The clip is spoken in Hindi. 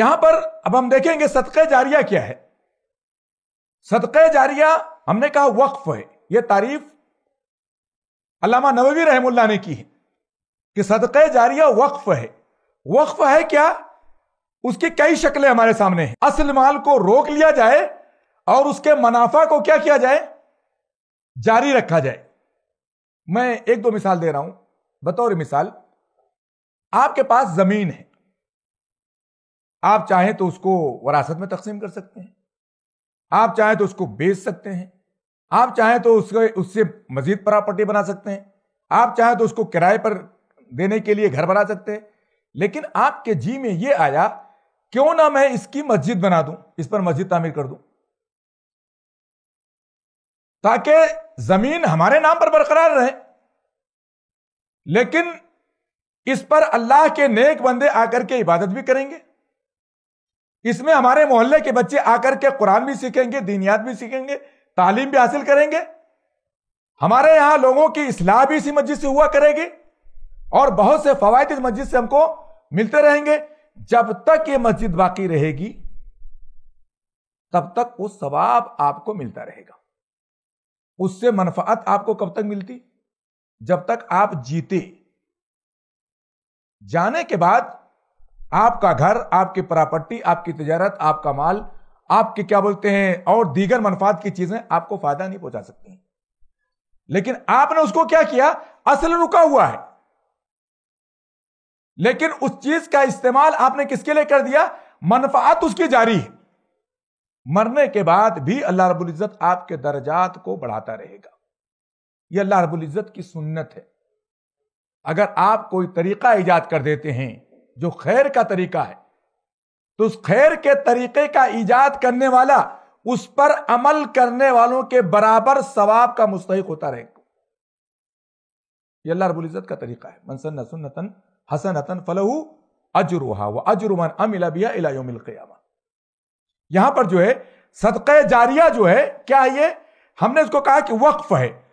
यहां पर अब हम देखेंगे सदके जारिया क्या है सदक़ जारिया हमने कहा वक्फ है यह तारीफ अलामा नबी रहमुल्ला ने की है कि सदक़ जारिया वक्फ है वक्फ है क्या उसकी कई शक्लें हमारे सामने हैं असल माल को रोक लिया जाए और उसके मुनाफा को क्या किया जाए जारी रखा जाए मैं एक दो मिसाल दे रहा हूं बतौर मिसाल आपके पास जमीन है आप चाहें तो उसको वरासत में तकसीम कर सकते हैं आप चाहें तो उसको बेच सकते हैं आप चाहें तो उसके उससे मजीद प्रॉपर्टी बना सकते हैं आप चाहें तो उसको किराए पर देने के लिए घर बना सकते हैं लेकिन आपके जी में ये आया क्यों ना मैं इसकी मस्जिद बना दूं इस पर मस्जिद तामीर कर दूं ताकि जमीन हमारे नाम पर बरकरार रहे लेकिन इस पर अल्लाह के नेक बंदे आकर के इबादत भी करेंगे इसमें हमारे मोहल्ले के बच्चे आकर के कुरान भी सीखेंगे दीनियात भी सीखेंगे तालीम भी हासिल करेंगे हमारे यहां लोगों की इसलाह भी इसी मस्जिद से हुआ करेगी और बहुत से फवायद इस मस्जिद से हमको मिलते रहेंगे जब तक ये मस्जिद बाकी रहेगी तब तक वो सवाब आपको मिलता रहेगा उससे मनफात आपको कब तक मिलती जब तक आप जीते जाने के बाद आपका घर आपकी प्रॉपर्टी आपकी तजारत आपका माल आपके क्या बोलते हैं और दीगर मनफात की चीजें आपको फायदा नहीं पहुंचा सकती लेकिन आपने उसको क्या किया असल रुका हुआ है लेकिन उस चीज का इस्तेमाल आपने किसके लिए कर दिया मनफात उसकी जारी है मरने के बाद भी अल्लाह रबुल इज़्ज़त आपके दर्जात को बढ़ाता रहेगा यह अल्लाह रबुल इज़्ज़त की सुन्नत है अगर आप कोई तरीका ईजाद कर देते हैं जो खैर का तरीका है तो उस खैर के तरीके का ईजाद करने वाला उस पर अमल करने वालों के बराबर सवाब का मुस्तक होता रहे ये अल्लाह रबुल इज़्ज़त का तरीका है मनसन सुन्नतन हसन हतन फलहू अजरुहा व अजरुमन अमिला बिया इलायोमिल क़यामा यहां पर जो है सदक़ जारिया जो है क्या है ये हमने इसको कहा कि वक्फ है